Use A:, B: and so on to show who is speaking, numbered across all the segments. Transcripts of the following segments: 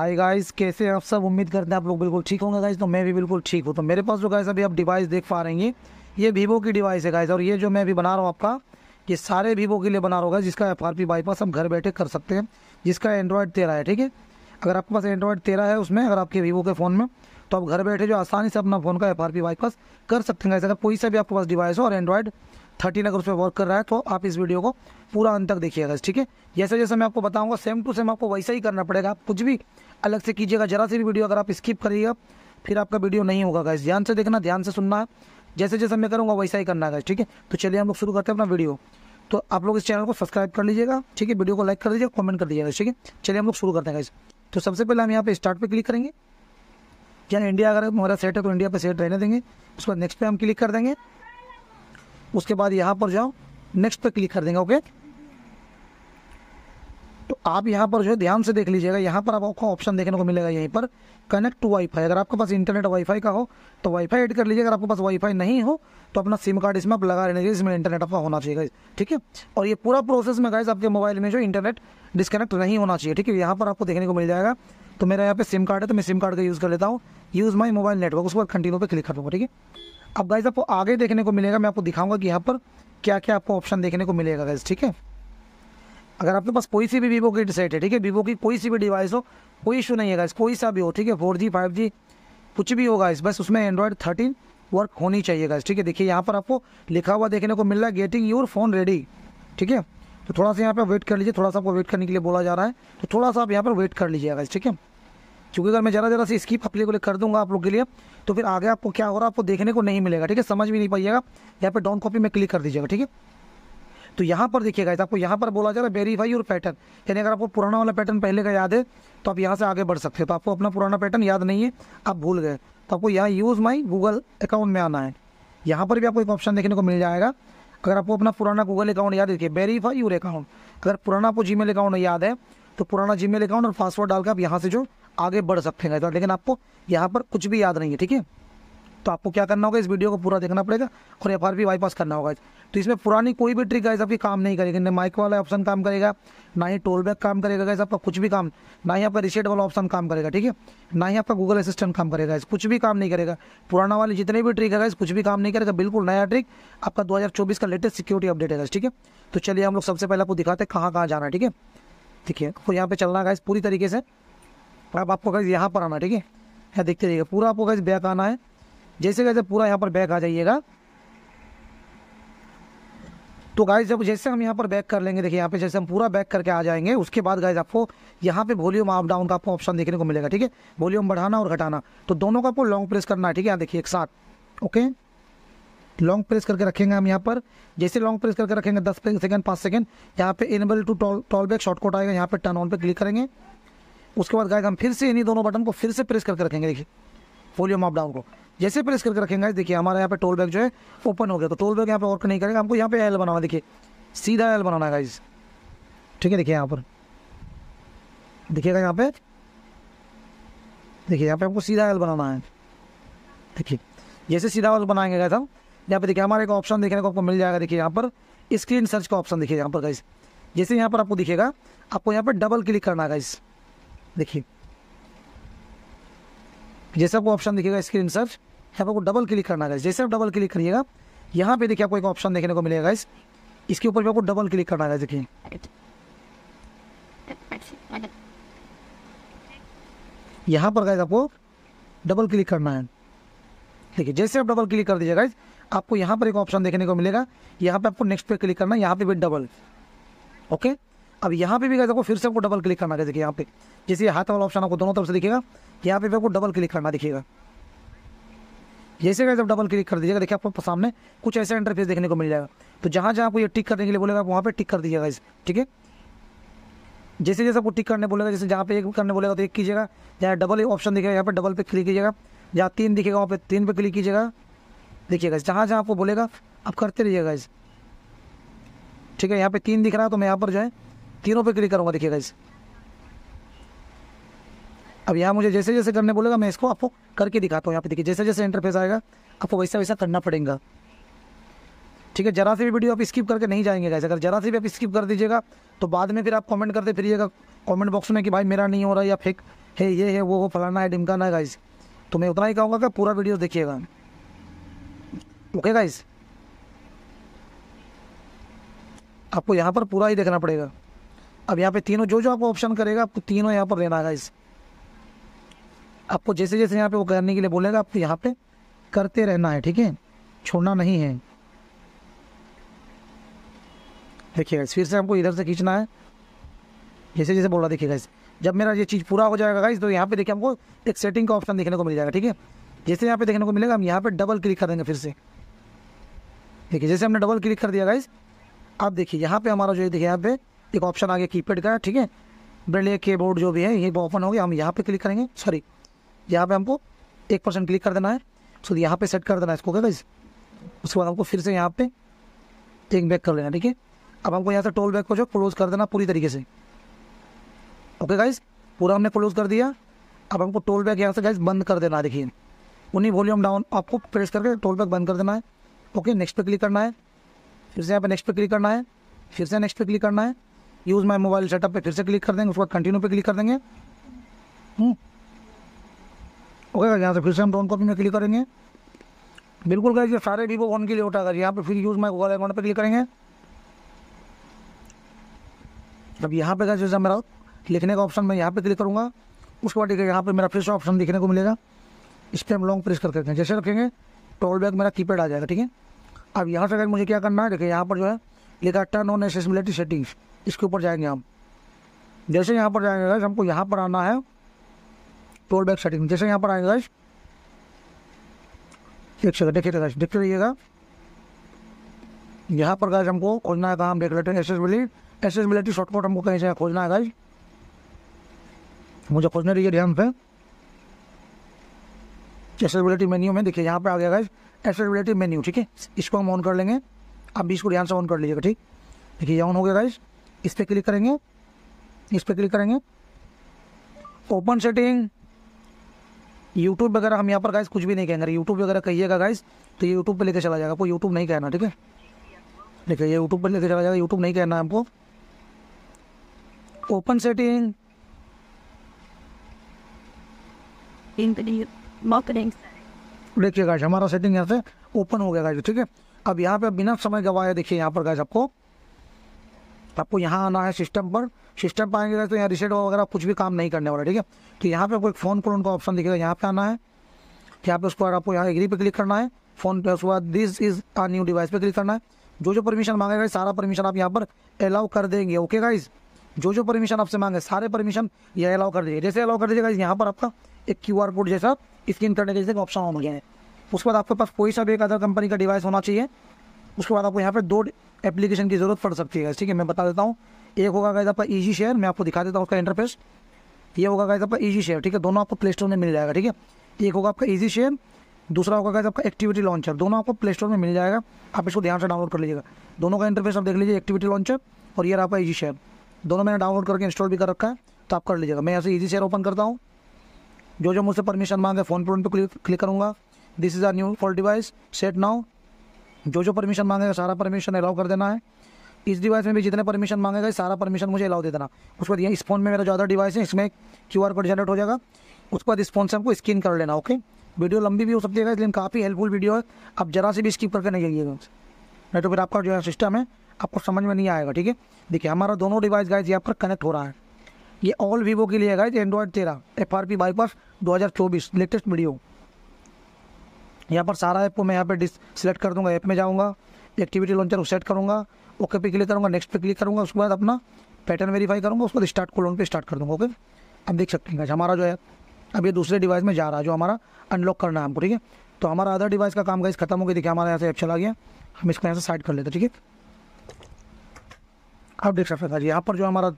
A: Hi guys कैसे हैं आप सब उम्मीद करते हैं आप लोग बिल्कुल ठीक होंगे गाइस तो मैं भी बिल्कुल ठीक हूँ तो मेरे पास जो गाइस अभी आप डिवाइस देख पा रहे हैं ये वीवो की डिवाइस है गाइस और ये जो मैं अभी बना रहा हूँ आपका ये सारे वीवो के लिए बना रहा होगा जिसका एफ आर पी बाईपास हम घर बैठे कर सकते हैं जिसका एंड्रॉयड तेरह है ठीक है अगर आपके पास एंड्रॉयड तेरह है उसमें अगर आपके वीवो के फ़ोन में तो आप घर बैठे जो आसानी से अपना फ़ोन का एफ आर पी बाईपास कर सकते हैं गाइस अगर कोई सा भी आपके पास डिवाइस हो और एंड्रॉयड थर्टीन अगर उस पर वर्क कर रहा है तो आप इस वीडियो को पूरा अंत तक देखिएगा ठीक है जैसे जैसे मैं आपको बताऊंगा सेम टू सेम आपको वैसा ही करना पड़ेगा आप कुछ भी अलग से कीजिएगा जरा सी भी वीडियो अगर आप स्किप करिएगा फिर आपका वीडियो नहीं होगा गाइस ध्यान से देखना ध्यान से सुनना है जैसे जैसे मैं करूँगा वैसा ही करना है ठीक है तो चलिए हम लोग शुरू करते हैं अपना वीडियो तो आप लोग इस चैनल को सब्सक्राइब कर लीजिएगा ठीक है वीडियो को लाइक कर दीजिएगा कॉमेंट कर दीजिएगा ठीक है चलिए हम लोग शुरू करते हैं गाइस तो सबसे पहले हम यहाँ पे स्टार्ट पे क्लिक करेंगे यानी इंडिया अगर हमारा सेट है तो इंडिया पर सेट रहने देंगे उसके बाद नेक्स्ट पे हम क्लिक कर देंगे उसके बाद यहाँ पर जाओ नेक्स्ट पर क्लिक कर देंगे ओके तो आप यहाँ पर जो है ध्यान से देख लीजिएगा यहाँ पर आपको ऑप्शन देखने को मिलेगा यहीं पर कनेक्ट टू वाईफाई अगर आपके पास इंटरनेट वाईफाई का हो तो वाईफाई ऐड कर लीजिए अगर आपके पास वाईफाई नहीं हो तो अपना सिम कार्ड इसमें आप लगा लेने चाहिए इसमें इंटरनेट आपका होना चाहिए ठीक है और ये पूरा प्रोसेस में गाइज आपके मोबाइल में जो इंटरनेट डिस्कनेक्ट नहीं होना चाहिए ठीक है यहाँ पर आपको देखने को मिल जाएगा तो मेरा यहाँ पे सिम कार्ड है तो मैं सिम कार्ड का यूज़ कर लेता हूँ यूज़ माई मोबाइल नेटवर्क उस पर कंटिन्यू पर क्लिक कर दूँगा ठीक है अब गाइज आपको आगे देखने को मिलेगा मैं आपको दिखाऊंगा कि यहाँ पर क्या क्या आपको ऑप्शन देखने को मिलेगा गाइज ठीक है अगर आपके पास कोई सी भी वीवो की सेट है ठीक है वीवो की कोई सी भी डिवाइस हो कोई इशू नहीं है गाइज कोई सा भी हो ठीक है फोर जी फाइव जी कुछ भी होगा इस बस उसमें एंड्रॉयड थर्टीन वर्क होनी चाहिए गाइज ठीक है देखिए यहाँ पर आपको लिखा हुआ देखने को मिल रहा है गेटिंग योर फोन रेडी ठीक है तो थोड़ा सा यहाँ पर वेट कर लीजिए थोड़ा सा आपको वेट करने के लिए बोला जा रहा है तो थोड़ा सा आप यहाँ पर वेट कर लीजिए गाइज ठीक है क्योंकि अगर मैं ज़रा ज़रा से स्कीप अपने को कर दूंगा आप लोग के लिए तो फिर आगे आपको क्या हो रहा है आपको देखने को नहीं मिलेगा ठीक है समझ भी नहीं पाइएगा यहाँ पर डाउन कॉपी में क्लिक कर दीजिएगा ठीक है तो यहाँ पर देखिएगा आपको यहाँ पर बोला जा रहा है वेरीफाई और पैटर्न यानी अगर आपको पुराना वाला पैटर्न पहले का याद है तो आप यहाँ से आगे बढ़ सकते हो तो आपको अपना पुराना पैटर्न याद नहीं है आप भूल गए तो आपको यहाँ यूज़ माई गूगल अकाउंट में आना है यहाँ पर भी आपको एक ऑप्शन देखने को मिल जाएगा अगर आपको अपना पुराना गूगल अकाउंट याद देखिए वेरीफाई यूर अकाउंट अगर पुराना आपको जी अकाउंट याद है तो पुराना जी अकाउंट और पासवर्ड डाल के आप यहाँ से जो आगे बढ़ सकते हैं तो लेकिन आपको यहाँ पर कुछ भी याद नहीं है ठीक है तो आपको क्या करना होगा इस वीडियो को पूरा देखना पड़ेगा और एफ आर पी बाईपास करना होगा तो इसमें पुरानी कोई भी ट्रिक गाइस आपकी काम नहीं करेगी ना माइक वाला ऑप्शन काम करेगा ना ही टोल बैक काम करेगा गाइस आपका कुछ भी काम ना ही आपका रिसेट वाला ऑप्शन काम करेगा ठीक है ना ही आपका गूगल असिस्टेंट काम करेगा इस कुछ भी काम नहीं करेगा पुराना वाली जितने भी ट्रिक है गाइस कुछ भी काम नहीं करेगा बिल्कुल नया ट्रिक आपका दो का लेटेस्ट सिक्योरिटी अपडेट है ठीक है तो चलिए हम लोग सबसे पहले आपको दिखाते हैं कहाँ कहाँ जाना है ठीक है ठीक है तो यहाँ पर चलना गाइस पूरी तरीके से अब आपको गैस यहाँ पर आना ठीक है यहाँ देखते रहिएगा पूरा आपको गैस बैक आना है जैसे कैसे पूरा यहाँ पर बैक आ जाइएगा तो गाइज जब जैसे हम यहाँ पर बैक कर लेंगे देखिए यहाँ पे जैसे हम पूरा बैक करके आ जाएंगे उसके बाद गाइज आपको यहाँ पे वॉल्यूम अप डाउन का आपको ऑप्शन देखने को मिलेगा ठीक है वॉल्यूम बढ़ाना और घटाना तो दोनों का आपको लॉन्ग प्रेस करना है ठीक है यहाँ देखिए एक साथ ओके लॉन्ग प्रेस करके रखेंगे हम यहाँ पर जैसे लॉन्ग प्रेस करके रखेंगे दस सेकेंड पाँच सेकेंड यहाँ पे enable to talk talkback shortcut आएगा यहाँ पे टर्न ऑन पर क्लिक करेंगे उसके बाद गाइज हम फिर से इन्हीं दोनों बटन को फिर से प्रेस करके रखेंगे देखिए वॉल्यूम अप डाउन को जैसे प्रेस करके रखेंगे देखिए हमारा यहाँ पे टोल बैग जो है ओपन हो गया तो टोल बैग यहाँ पे वर्क नहीं करेगा हमको यहाँ पे एल बनाना देखिए सीधा एल बनाना है गाइज ठीक है देखिए यहाँ पर देखिएगा यहाँ पे देखिए यहाँ पे आपको सीधा एल बनाना है देखिए जैसे सीधा एल बनाएंगे गाइज हम यहाँ पे देखिए हमारे एक ऑप्शन देखने को आपको मिल जाएगा देखिए यहाँ पर स्क्रीन सर्च का ऑप्शन देखिए यहाँ पर गाइज जैसे यहाँ पर आपको दिखेगा आपको यहाँ पर डबल क्लिक करना है गाइज़ देखिए जैसे आपको ऑप्शन दिखेगा स्क्रीन सर्च यहाँ पर आपको डबल क्लिक करना है जैसे आप डबल क्लिक करिएगा यहाँ पे देखिए आपको एक ऑप्शन देखने को मिलेगा इस इसके ऊपर भी आपको डबल क्लिक करना है देखिए यहाँ पर गाइज आपको डबल क्लिक करना है देखिए जैसे आप डबल क्लिक कर दीजिए गाइज आपको यहाँ पर एक ऑप्शन देखने को मिलेगा यहाँ पे आपको नेक्स्ट पे क्लिक करना है यहाँ पे भी डबल ओके अब यहाँ पे भी गए देखो फिर से आपको डबल क्लिक करना देखिए यहाँ पे जैसे हाथ वाला ऑप्शन आपको दोनों तरफ से दिखेगा यहाँ पे भी आपको डबल क्लिक करना दिखेगा जैसे कहते जब डबल क्लिक कर दीजिएगा देखिए आपको सामने कुछ ऐसा इंटरफेस देखने को मिल जाएगा तो जहाँ जहाँ आपको ये टिक करने के लिए बोलेगा आप वहाँ पर टिक कर दीजिएगा इस ठीक है जैसे जैसे आपको टिक करने बोलेगा जैसे जहाँ पे एक करने बोलेगा तो एक कीजिएगा जहाँ डबल ऑप्शन दिखेगा यहाँ पर डबल पे क्लिक कीजिएगा जहाँ तीन दिखेगा वहाँ पे तीन पे क्लिक कीजिएगा देखिएगा जहाँ जहाँ आपको बोलेगा आप करते रहिएगा इस ठीक है यहाँ पे तीन दिख रहा है तो मैं यहाँ पर जो है तीनों पे क्लिक करूंगा देखिएगा इस अब यहाँ मुझे जैसे जैसे करने बोलेगा मैं इसको आपको करके दिखाता हूँ यहाँ पे देखिए जैसे जैसे इंटरफेस आएगा आपको वैसा वैसा करना पड़ेगा ठीक है जरा सी भी वीडियो आप स्किप करके नहीं जाएंगे गाइस अगर जरा सी भी आप स्किप कर दीजिएगा तो बाद में फिर आप कमेंट करते फिरिएगा कमेंट बॉक्स में कि भाई मेरा नहीं हो रहा या फेक है ये है वो हो फलाना है डिमकाना है गाइस तो मैं उतना ही कहूँगा कि पूरा वीडियो देखिएगा ओके गाइस आपको यहाँ पर पूरा ही देखना पड़ेगा अब यहाँ पे तीनों जो जो आपको ऑप्शन करेगा आपको तीनों यहाँ पर लेना है आपको जैसे जैसे यहाँ पे वो करने के लिए बोलेगा आपको यहाँ पे करते रहना है ठीक है छोड़ना नहीं है देखिए फिर से हमको इधर से खींचना है जैसे जैसे बोल रहा देखिए गाइस जब मेरा ये चीज़ पूरा हो जाएगा गाइस तो यहाँ पे देखिए हमको एक सेटिंग का ऑप्शन देखने को मिल जाएगा ठीक है जैसे यहाँ पे देखने को मिलेगा हम यहाँ पे डबल क्लिक कर देंगे फिर से देखिए जैसे हमने डबल क्लिक कर दिया गाइस आप देखिए यहाँ पे हमारा जो है देखिए यहाँ पे एक ऑप्शन आ गया कीपैड का ठीक है ब्रेल की बोर्ड जो भी है ये ओपन हो गया हम यहाँ पे क्लिक करेंगे सॉरी यहाँ पे हमको एक परसेंट क्लिक कर देना है सो यहाँ पे सेट कर देना है इसको क्या गाइज उसके बाद हमको फिर से यहाँ पे टेक बैक कर लेना ठीक है अब हमको यहाँ से टोल बैग को जो क्लोज़ कर देना पूरी तरीके से ओके गाइज पूरा हमने क्लोज़ कर दिया अब हमको टोल बैग यहाँ से गाइज बंद कर देना देखिए उन्हीं वॉल्यूम डाउन आपको प्रेस करके टोल बैग बंद कर देना है ओके नेक्स्ट पे क्लिक करना है फिर से यहाँ पे नेक्स्ट पे क्लिक करना है फिर से नेक्स्ट पे क्लिक करना है यूज़ माई मोबाइल सेटअप पे फिर से क्लिक कर देंगे उसके बाद कंटिन्यू पे क्लिक कर देंगे ओके हम्म। यहाँ से फिर से हम डाउन कॉपी में क्लिक करेंगे बिल्कुल गाइज ये सारे वीवो वन के लिए उठा कर यहाँ पे फिर यूज़ माई गूगल अकाउंट पर क्लिक करेंगे अब यहाँ पे गाइज जैसा मेरा लिखने का ऑप्शन मैं यहाँ पे क्लिक करूँगा उसके बाद यहाँ पे मेरा फिर से ऑप्शन देखने को मिलेगा इस पर हम लॉन्ग प्रेस करके रखेंगे जैसे रखेंगे टोल बैग मेरा कीपैड आ जाएगा ठीक है अब यहाँ से अगर मुझे क्या करना है देखिए यहाँ पर जो है लिखा टर्न ऑन एसेसबिलिटी सेटिंग्स इसके ऊपर जाएंगे हम जैसे यहाँ पर जाएंगे गाइस हमको यहाँ पर आना है टोल बैक सेटिंग जैसे यहाँ पर आएंगे गाइस एक सेकंड देखिए गाइस देखते रहिएगा यहाँ पर गाइस हमको खोजना है कहाँ रेगुलेटर देख लेते हैं एसेसबिलिटी एसेसबिलिटी शॉर्टकट हमको कहीं से खोजना है गाइस मुझे खोजने रही है ध्यान पे एसेसबिलिटी मेन्यू में देखिए यहाँ पर आ गया गाइस एसेसबिलिटी मेन्यू ठीक है इसको हम ऑन कर लेंगे आप बीस को ध्यान से ऑन कर लीजिएगा ठीक देखिए ऑन हो गया गाइस इस पर क्लिक करेंगे इस पर क्लिक करेंगे ओपन सेटिंग यूट्यूब वगैरह हम यहाँ पर गाइस कुछ भी नहीं कहेंगे यूट्यूब वगैरह कहिएगा गाइस तो ये यूट्यूब पर लेके चला जाएगा आपको यूट्यूब नहीं कहना ठीक है देखिए ये यूट्यूब पर लेके चला जाएगा यूट्यूब नहीं कहना है आपको ओपन सेटिंग देखिए गाइस हमारा सेटिंग यहाँ से ओपन हो गया गाइस ठीक है अब यहाँ पे बिना समय गवाए देखिए यहाँ पर गए आपको आपको यहाँ आना है सिस्टम पर सिस्टम पर आएंगे तो यहाँ रिसेट वगैरह कुछ भी काम नहीं करने वाला ठीक है तो यहाँ पे आपको एक फ़ोन कॉल उनका ऑप्शन दिखेगा यहाँ पे आना है यहाँ पे उसके बाद आपको यहाँ एग्री पे क्लिक करना है फ़ोन पे उसके बाद this is a new device पे क्लिक करना है जो जो परमिशन मांगेगा सारा परमिशन आप यहाँ पर अलाउ कर देंगे ओके गाइज जो जो परमिशन आपसे मांगे सारे परमिशन ये अलाउ कर दीजिए जैसे अलाउ कर गाइज यहाँ पर आपका एक क्यू कोड जैसा स्कैन करने के जैसे ऑप्शन ऑन हो गया है उसके बाद आपके पास कोई सा भी एक अदर कंपनी का डिवाइस होना चाहिए उसके बाद आपको यहाँ पर दो एप्लीकेशन की ज़रूरत पड़ सकती है ठीक है मैं बता देता हूँ एक होगा गाइज आपका ईजी शेयर मैं आपको दिखा देता हूँ उसका इंटरफेस ये होगा गाइज आपका ईजी शेयर ठीक है दोनों आपको प्ले स्टोर में मिल जाएगा ठीक है एक होगा आपका ईजी शेयर दूसरा होगा गाइज आपका एक्टिविटी लॉन्चर दोनों आपको प्ले स्टोर में मिल जाएगा आप इसको ध्यान से डाउनलोड कर लीजिएगा दोनों का इंटरफेस आप देख लीजिए एक्टिविटी लॉन्चर और ये आपका ईजी शेयर दोनों मैंने डाउनलोड करके इंस्टॉल भी कर रखा है तो आप कर लीजिएगा मैं ऐसे ईजी शेयर ओपन करता हूँ जो जो मुझसे परमिशन मांगे फ़ोन पर उन पर क्लिक करूँगा this is our new fault device set now जो जो परमिशन मांगेगा सारा परमिशन अलाउ कर देना है इस डिवाइस में भी जितने परमिशन मांगेगा सारा परमिशन मुझे अलाउ दे देना उसके बाद इस फोन में मेरा ज़्यादा डिवाइस है इसमें क्यू आर कोड जनरेट हो जाएगा उसके बाद इस फोन से हमको स्किन कर लेना ओके वीडियो लंबी भी हो सकती है इसलिए काफ़ी हेल्पफुल वीडियो है आप जरा से भी स्किप करके नहीं उनसे नहीं तो फिर आपका जो है सिस्टम है आपको समझ में नहीं आएगा ठीक है देखिए हमारा दोनों डिवाइस गाइज ये आपका कनेक्ट हो रहा है ये ऑल वीवो के लिए गाइज एंड्रॉयड तेरह एफ आर पी बाईपास दो हज़ार चौबीस लेटेस्ट वीडियो यहाँ पर सारा ऐप को मैं यहाँ पर डिस सिलेक्ट कर दूँगा ऐप में जाऊँगा एक्टिविटी लॉन्चर को सेट करूँगा ओके पे क्लिक करूँगा नेक्स्ट पे क्लिक करूँगा उसके बाद अपना पैटर्न वेरीफाई करूँगा उसके बाद स्टार्ट कोलोन पे स्टार्ट कर दूँगा ओके अब देख सकते हैं हमारा जो है अब ये दूसरे डिवाइस में जा रहा है जो हमारा अनलॉक करना है हमको ठीक है तो हमारा अदर डिवाइस का काम गाइस खत्म हो गया देखिए हमारा यहाँ से ऐप चला गया हम इसको यहाँ से साइड कर लेते ठीक है आप देख सकते हैं यहाँ पर जो हमारा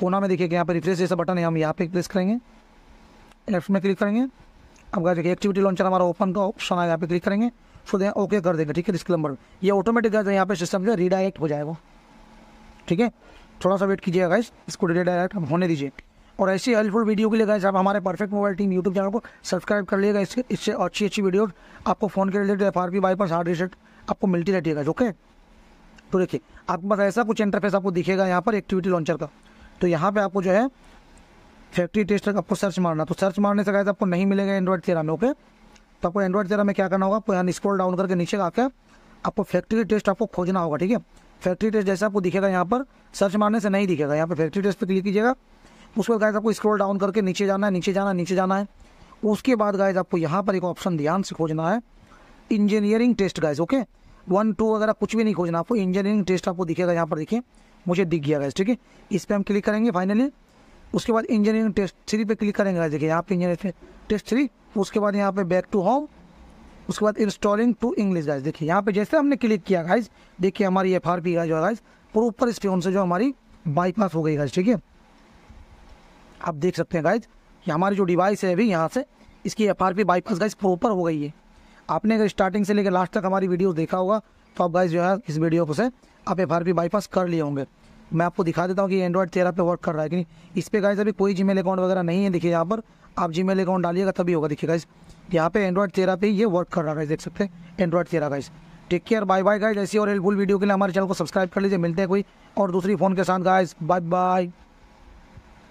A: कोना में देखिए कि यहाँ पर रिफ्रेश जैसा बटन है हम यहाँ पे प्रेस करेंगे लेफ्ट में क्लिक करेंगे अब गाइस देखिए एक्टिविटी लॉन्चर हमारा ओपन का ऑप्शन आएगा यहाँ पे क्लिक करेंगे फिर ओके कर देंगे ठीक है डिस्क नंबर ये ऑटोमेटिक गाइस यहाँ पे सिस्टम जो है रीडायरेक्ट हो जाएगा ठीक है थोड़ा सा वेट कीजिएगा गाइस इसको रीडायरेक्ट होने दीजिए और ऐसी हेल्पफुल वीडियो के लिए गाइस आप हमारे perfect mobile team YouTube channel को सब्सक्राइब कर लिएगा इससे इससे अच्छी अच्छी वीडियो आपको फ़ोन के related F R P bypass hard reset आपको मिलती रहती है ओके तो देखिए आपके पास ऐसा कुछ इंटरफेस आपको दिखेगा यहाँ पर एक्टिविटी लॉन्चर का तो यहाँ पर आपको जो है फैक्ट्री टेस्ट आपको सर्च मारना तो सर्च मारने से गाइस आपको नहीं मिलेगा एंड्रॉइड तेरह में ओके तो आपको एंड्रॉइड तेरह में क्या करना होगा आपको यहाँ स्क्रॉल डाउन करके नीचे आकर आपको फैक्ट्री टेस्ट आपको खोजना होगा ठीक है फैक्ट्री टेस्ट जैसे आपको दिखेगा यहाँ पर सर्च मारने से नहीं दिखेगा यहाँ पर फैक्ट्री टेस्ट पर क्लिक कीजिएगा उसके बाद गायज आपको स्क्रॉल डाउन करके नीचे जाना है नीचे जाना है नीचे जाना है उसके बाद गायज आपको यहाँ पर एक ऑप्शन ध्यान से खोजना है engineering test guys okay one two वगैरह कुछ भी नहीं खोजना आपको इंजीनियरिंग टेस्ट आपको दिखेगा यहाँ पर देखिए मुझे दिख गया गाइज ठीक है इस पर हम क्लिक करेंगे फाइनली उसके बाद इंजीनियरिंग टेस्ट थ्री पे क्लिक करेंगे गाइस देखिए यहाँ पे इंजीनियरिंग टेस्ट थ्री उसके बाद यहाँ पे बैक टू होम उसके बाद इंस्टॉलिंग टू इंग्लिश गाइस देखिए यहाँ पे जैसे हमने क्लिक किया गाइस देखिए हमारी एफ आर पी का जो है गाइस इस स्पियन से जो हमारी बाईपास हो गई गाइज ठीक है आप देख सकते हैं गाइज ये हमारी जो डिवाइस है अभी यहाँ से इसकी F R P bypass guys proper हो गई है आपने अगर स्टार्टिंग से लेकर लास्ट तक हमारी वीडियो देखा होगा तो आप गाइज जो है इस वीडियो को से आप एफ आर पी बाईपास कर लिए होंगे मैं आपको दिखा देता हूँ कि एंड्रॉइड तेरह पे वर्क कर रहा है कि नहीं इस पर गाइज अभी कोई जी अकाउंट वगैरह नहीं है देखिए यहाँ पर आप जी अकाउंट डालिएगा तभी होगा देखिए गाइज यहाँ पे एंड्रॉइड तेरह पे ये वर्क कर रहा है देख सकते हैं एंड्रॉइड तेरह guys take care bye bye guys ऐसी और हेल्पफुल वीडियो के लिए हमारे चैनल को सब्सक्राइब कर लीजिए मिलते हैं कोई और दूसरी फ़ोन के साथ गाइज बाय बाय